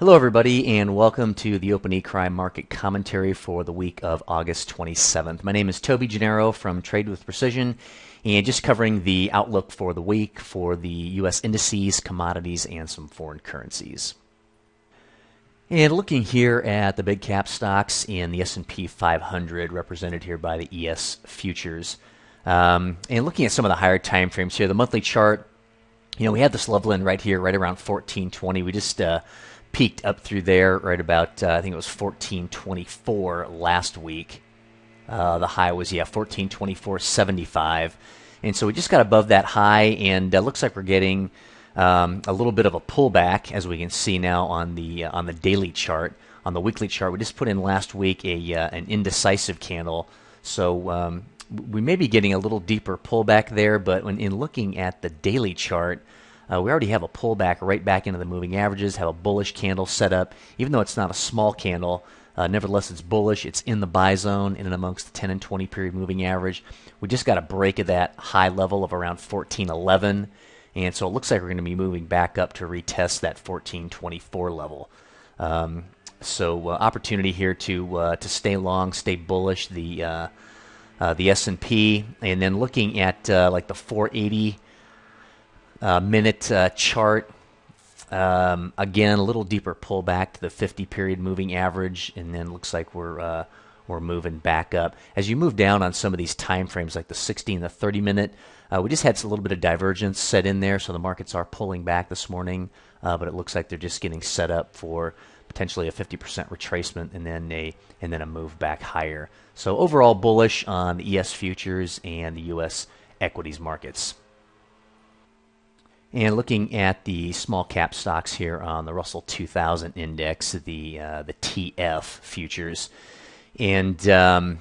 Hello, everybody, and welcome to the Open eCrime Market Commentary for the week of August 27th. My name is Toby Gennaro from Trade with Precision, and just covering the outlook for the week for the U.S. indices, commodities, and some foreign currencies. And looking here at the big cap stocks and the S&P 500, represented here by the ES futures, um, and looking at some of the higher time frames here, the monthly chart. You know, we had this level in right here, right around 1420. We just uh, peaked up through there, right about uh, I think it was 1424 last week. Uh, the high was yeah 1424.75, and so we just got above that high, and uh, looks like we're getting um, a little bit of a pullback as we can see now on the uh, on the daily chart. On the weekly chart, we just put in last week a uh, an indecisive candle, so um, we may be getting a little deeper pullback there. But when in looking at the daily chart uh, we already have a pullback right back into the moving averages, have a bullish candle set up. Even though it's not a small candle, uh, nevertheless, it's bullish. It's in the buy zone in and amongst the 10 and 20 period moving average. We just got a break of that high level of around 1411. And so it looks like we're going to be moving back up to retest that 1424 level. Um, so uh, opportunity here to uh, to stay long, stay bullish the uh, uh, the S and P, and then looking at like the 480 uh, minute uh, chart. Um, again, a little deeper pullback to the 50 period moving average, and then looks like we're uh, we're moving back up. As you move down on some of these time frames, like the 60 and the 30 minute, uh, we just had a little bit of divergence set in there, so the markets are pulling back this morning, uh, but it looks like they're just getting set up for potentially a 50% retracement and then a and then a move back higher. So overall bullish on the ES futures and the US equities markets. And looking at the small cap stocks here on the Russell 2000 index, the uh, the TF futures, and um,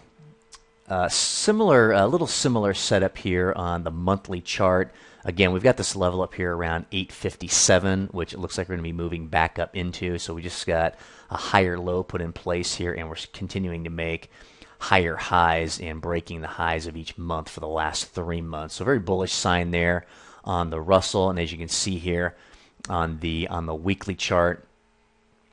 uh, similar, a little similar setup here on the monthly chart. Again, we've got this level up here around 857, which it looks like we're going to be moving back up into. So we just got a higher low put in place here, and we're continuing to make higher highs and breaking the highs of each month for the last three months. So very bullish sign there on the Russell, and as you can see here on the on the weekly chart,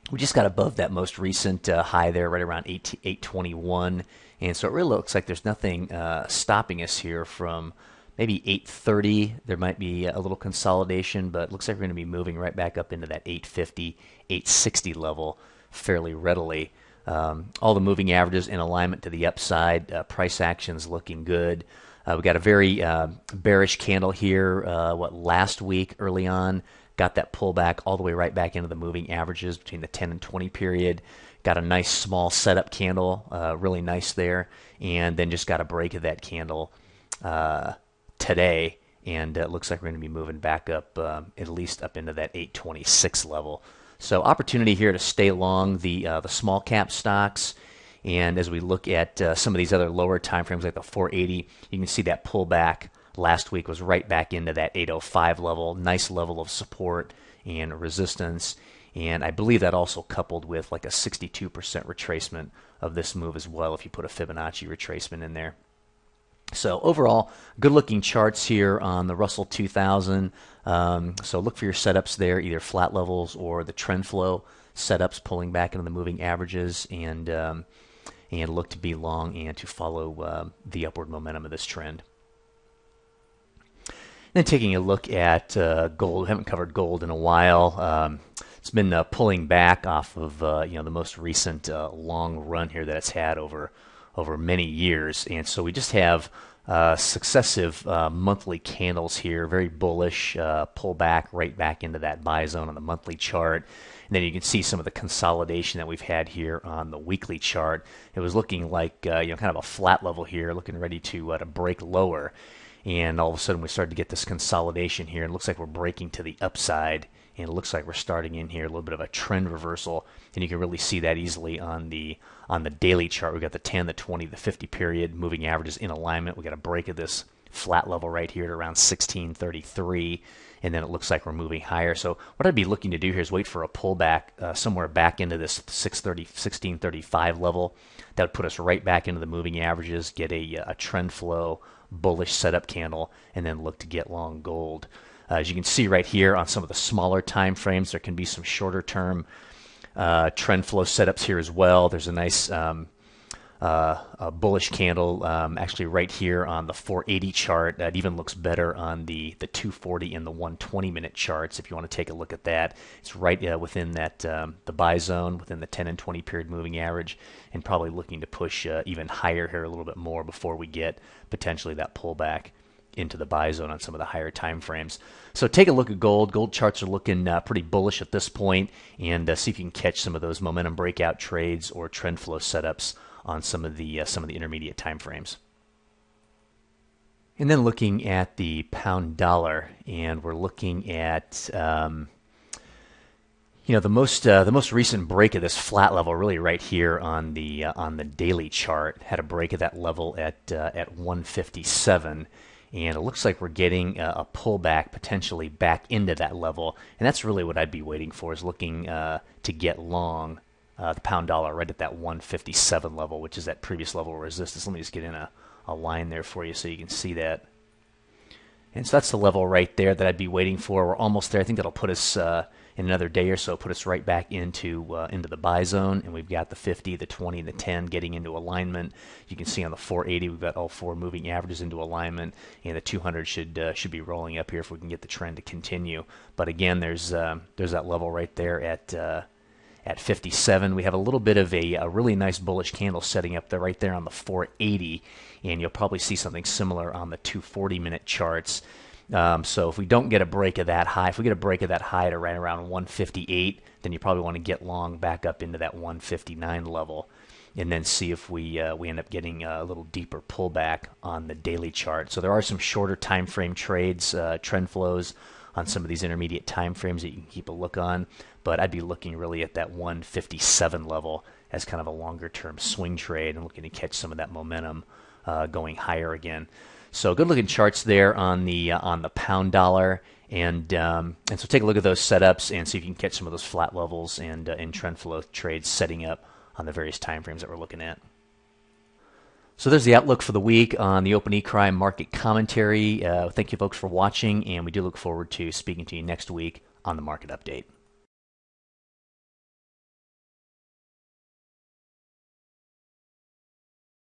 we just got above that most recent uh, high there, right around 8, 821. And so it really looks like there's nothing uh, stopping us here from maybe 830. There might be a little consolidation, but looks like we're going to be moving right back up into that 850, 860 level fairly readily. Um, all the moving averages in alignment to the upside. Uh, price actions looking good. Uh, we got a very uh, bearish candle here. Uh, what last week early on got that pullback all the way right back into the moving averages between the 10 and 20 period. Got a nice small setup candle, uh, really nice there, and then just got a break of that candle uh, today. And it looks like we're going to be moving back up, um, at least up into that 826 level. So opportunity here to stay long the the small cap stocks and as we look at uh, some of these other lower time frames, like the 480, you can see that pullback last week was right back into that 805 level. Nice level of support and resistance. And I believe that also coupled with like a 62% retracement of this move as well, if you put a Fibonacci retracement in there. So overall, good looking charts here on the Russell 2000. Um, so look for your setups there, either flat levels or the trend flow setups pulling back into the moving averages. And um, and look to be long and to follow uh, the upward momentum of this trend. then taking a look at uh, gold, haven't covered gold in a while. Um, it's been uh, pulling back off of uh, you know the most recent uh, long run here that it's had over over many years, and so we just have uh, successive uh, monthly candles here, very bullish, uh, pull back right back into that buy zone on the monthly chart. And then you can see some of the consolidation that we've had here on the weekly chart. It was looking like uh, you know kind of a flat level here, looking ready to uh, to break lower and all of a sudden we started to get this consolidation here. It looks like we're breaking to the upside, and it looks like we're starting in here a little bit of a trend reversal, and you can really see that easily on the on the daily chart. We got the 10, the 20, the 50 period moving averages in alignment. We got a break of this flat level right here at around 1633 and then it looks like we're moving higher so what i'd be looking to do here is wait for a pullback uh, somewhere back into this 630 1635 level that would put us right back into the moving averages get a, uh, a trend flow bullish setup candle and then look to get long gold. Uh, as you can see right here on some of the smaller time frames, there can be some shorter term uh, trend flow setups here as well. There's a nice um, uh, a bullish candle um, actually right here on the 480 chart. That even looks better on the, the 240 and the 120 minute charts if you want to take a look at that. It's right uh, within that um, the buy zone, within the 10 and 20 period moving average, and probably looking to push uh, even higher here a little bit more before we get potentially that pullback into the buy zone on some of the higher time frames. So take a look at gold. Gold charts are looking uh, pretty bullish at this point, and uh, see if you can catch some of those momentum breakout trades or trend flow setups on some of the uh, some of the intermediate time frames. And then looking at the pound dollar, and we're looking at um, you know the most uh, the most recent break of this flat level really right here on the uh, on the daily chart had a break of that level at uh, at 157 and it looks like we're getting a, a, pullback potentially back into that level and that's really what I'd be waiting for is looking uh, to get long uh, the pound dollar right at that 157 level, which is that previous level of resistance. Let me just get in a, a line there for you so you can see that. And so that's the level right there that I'd be waiting for. We're almost there. I think that'll put us uh, in another day or so, put us right back into uh, into the buy zone. And we've got the 50, the 20, and the 10 getting into alignment. You can see on the 480, we've got all four moving averages into alignment, and the 200 should uh, should be rolling up here if we can get the trend to continue. But again, there's uh, there's that level right there at uh, at 57. We have a little bit of a, a really nice bullish candle setting up there right there on the 480, and you'll probably see something similar on the 240 minute charts. Um, so if we don't get a break of that high, if we get a break of that high to right around 158, then you probably want to get long back up into that 159 level, and then see if we uh, we end up getting a little deeper pullback on the daily chart. So there are some shorter time frame trades, uh, trend flows on some of these intermediate time frames that you can keep a look on. But I'd be looking really at that 157 level as kind of a longer term swing trade and looking to catch some of that momentum uh, going higher again. So good looking charts there on the uh, on the pound dollar and um, and so take a look at those setups and see if you can catch some of those flat levels and uh, and trend flow trades setting up on the various time frames that we're looking at. So there's the outlook for the week on the Open eCrime market commentary. Uh, thank you, folks, for watching, and we do look forward to speaking to you next week on the market update.